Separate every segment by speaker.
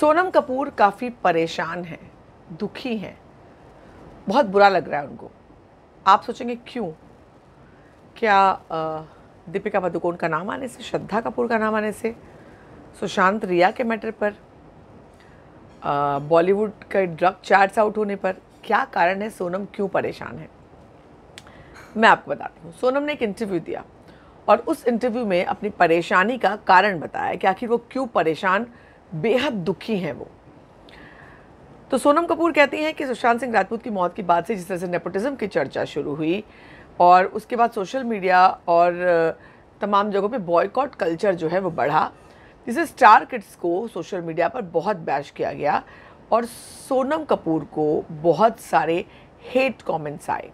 Speaker 1: सोनम कपूर काफ़ी परेशान हैं दुखी हैं बहुत बुरा लग रहा है उनको आप सोचेंगे क्यों क्या दीपिका पादुकोण का नाम आने से श्रद्धा कपूर का नाम आने से सुशांत रिया के मैटर पर बॉलीवुड के ड्रग चार्ज आउट होने पर क्या कारण है सोनम क्यों परेशान है मैं आपको बताती हूँ सोनम ने एक इंटरव्यू दिया और उस इंटरव्यू में अपनी परेशानी का कारण बताया कि आखिर वो क्यों परेशान बेहद दुखी हैं वो तो सोनम कपूर कहती हैं कि सुशांत सिंह राजपूत की मौत की बात से जिस तरह से नेपोटिज्म की चर्चा शुरू हुई और उसके बाद सोशल मीडिया और तमाम जगहों पे बॉयकॉट कल्चर जो है वो बढ़ा जिसे स्टार किड्स को सोशल मीडिया पर बहुत बैश किया गया और सोनम कपूर को बहुत सारे हेट कमेंट्स आए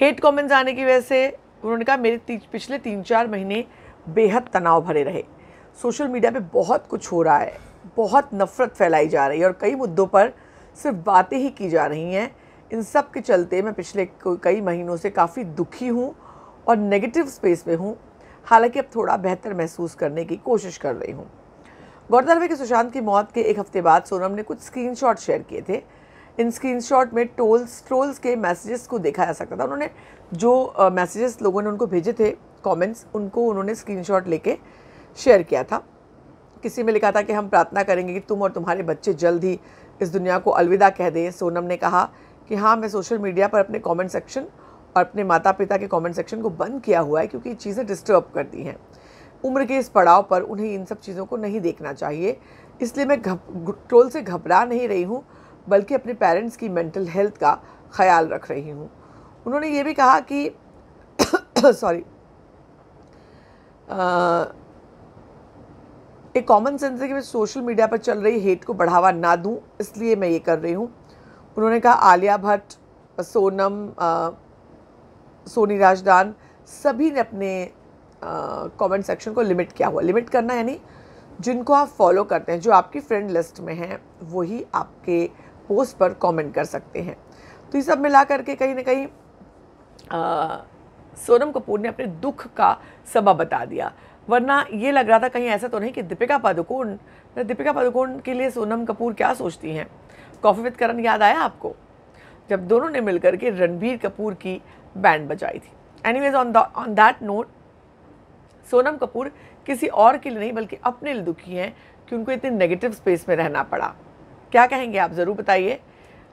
Speaker 1: हेट कमेंट्स आने की वजह से उन्होंने कहा मेरे पिछले तीन चार महीने बेहद तनाव भरे रहे सोशल मीडिया पे बहुत कुछ हो रहा है बहुत नफ़रत फैलाई जा रही है और कई मुद्दों पर सिर्फ बातें ही की जा रही हैं इन सब के चलते मैं पिछले कई महीनों से काफ़ी दुखी हूँ और नेगेटिव स्पेस में हूँ हालांकि अब थोड़ा बेहतर महसूस करने की कोशिश कर रही हूँ गौरतलब है कि सुशांत की मौत के एक हफ्ते बाद सोनम ने कुछ स्क्रीन शेयर किए थे इन स्क्रीन में टोल्स ट्रोल्स के मैसेजेस को देखा जा सकता था उन्होंने जो मैसेजेस लोगों ने उनको भेजे थे कमेंट्स उनको उन्होंने स्क्रीनशॉट लेके शेयर किया था किसी में लिखा था कि हम प्रार्थना करेंगे कि तुम और तुम्हारे बच्चे जल्द ही इस दुनिया को अलविदा कह दें सोनम ने कहा कि हाँ मैं सोशल मीडिया पर अपने कमेंट सेक्शन और अपने माता पिता के कमेंट सेक्शन को बंद किया हुआ है क्योंकि ये चीज़ें डिस्टर्ब करती हैं उम्र के इस पड़ाव पर उन्हें इन सब चीज़ों को नहीं देखना चाहिए इसलिए मैं घब ट्रोल से घबरा नहीं रही हूँ बल्कि अपने पेरेंट्स की मेंटल हेल्थ का ख्याल रख रही हूँ उन्होंने ये भी कहा कि सॉरी एक कॉमन सेंस है कि मैं सोशल मीडिया पर चल रही हेट को बढ़ावा ना दूं इसलिए मैं ये कर रही हूँ उन्होंने कहा आलिया भट्ट सोनम आ, सोनी राजदान सभी ने अपने कमेंट सेक्शन को लिमिट किया हुआ लिमिट करना यानी जिनको आप फॉलो करते हैं जो आपकी फ्रेंड लिस्ट में हैं वही आपके पोस्ट पर कमेंट कर सकते हैं तो ये सब मिला करके कहीं ना कहीं सोनम कपूर ने अपने दुख का सबब बता दिया वरना ये लग रहा था कहीं ऐसा तो नहीं कि दीपिका पादुकोण दीपिका पादुकोण के लिए सोनम कपूर क्या सोचती हैं कॉफ़ी विद करण याद आया आपको जब दोनों ने मिलकर के रणबीर कपूर की बैंड बजाई थी anyways on on that note Sonam Kapoor किसी और के लिए नहीं बल्कि अपने लिए दुखी हैं कि उनको इतने नेगेटिव स्पेस में रहना पड़ा क्या कहेंगे आप ज़रूर बताइए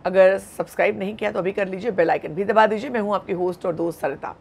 Speaker 1: अगर सब्सक्राइब नहीं किया तो अभी कर लीजिए बेल आइकन भी दबा दीजिए मैं हूँ आपकी होस्ट और दोस्त सरिता